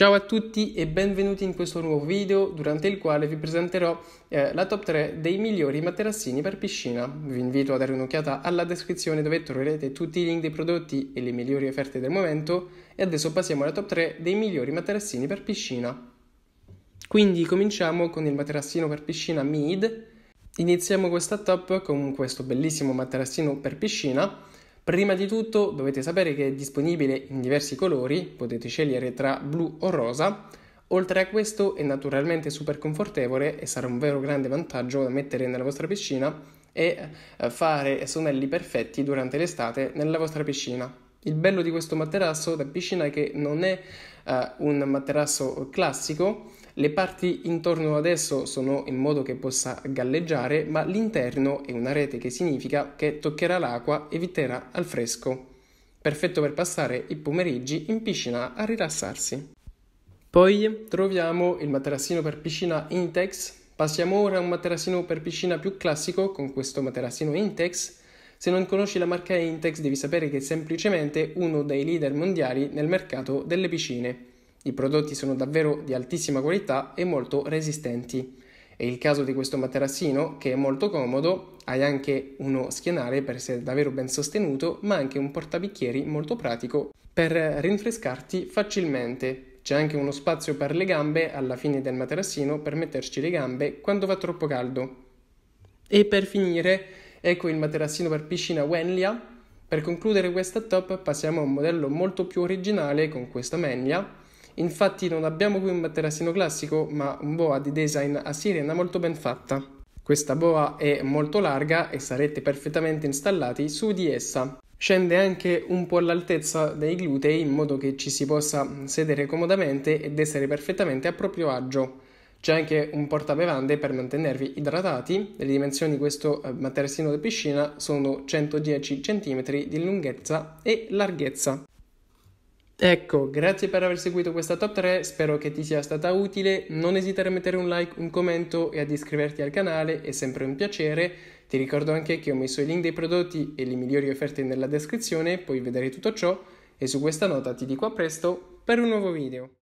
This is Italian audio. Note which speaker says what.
Speaker 1: Ciao a tutti e benvenuti in questo nuovo video durante il quale vi presenterò eh, la top 3 dei migliori materassini per piscina. Vi invito a dare un'occhiata alla descrizione dove troverete tutti i link dei prodotti e le migliori offerte del momento e adesso passiamo alla top 3 dei migliori materassini per piscina. Quindi cominciamo con il materassino per piscina Mead. Iniziamo questa top con questo bellissimo materassino per piscina Prima di tutto dovete sapere che è disponibile in diversi colori, potete scegliere tra blu o rosa. Oltre a questo è naturalmente super confortevole e sarà un vero grande vantaggio da mettere nella vostra piscina e eh, fare sonelli perfetti durante l'estate nella vostra piscina. Il bello di questo materasso da piscina è che non è eh, un materasso classico, le parti intorno ad esso sono in modo che possa galleggiare, ma l'interno è una rete che significa che toccherà l'acqua e eviterà al fresco. Perfetto per passare i pomeriggi in piscina a rilassarsi. Poi troviamo il materassino per piscina Intex. Passiamo ora a un materassino per piscina più classico con questo materassino Intex se non conosci la marca Intex devi sapere che è semplicemente uno dei leader mondiali nel mercato delle piscine. I prodotti sono davvero di altissima qualità e molto resistenti. È il caso di questo materassino che è molto comodo, hai anche uno schienale per essere davvero ben sostenuto, ma anche un portabicchieri molto pratico per rinfrescarti facilmente. C'è anche uno spazio per le gambe alla fine del materassino per metterci le gambe quando fa troppo caldo. E per finire Ecco il materassino per piscina Wenlia. Per concludere questa top passiamo a un modello molto più originale con questa Menlia. Infatti non abbiamo qui un materassino classico ma un boa di design a sirena molto ben fatta. Questa boa è molto larga e sarete perfettamente installati su di essa. Scende anche un po' all'altezza dei glutei in modo che ci si possa sedere comodamente ed essere perfettamente a proprio agio. C'è anche un portabevande per mantenervi idratati, le dimensioni di questo eh, materassino da piscina sono 110 cm di lunghezza e larghezza. Ecco, grazie per aver seguito questa top 3, spero che ti sia stata utile, non esitare a mettere un like, un commento e ad iscriverti al canale, è sempre un piacere. Ti ricordo anche che ho messo i link dei prodotti e le migliori offerte nella descrizione, puoi vedere tutto ciò e su questa nota ti dico a presto per un nuovo video.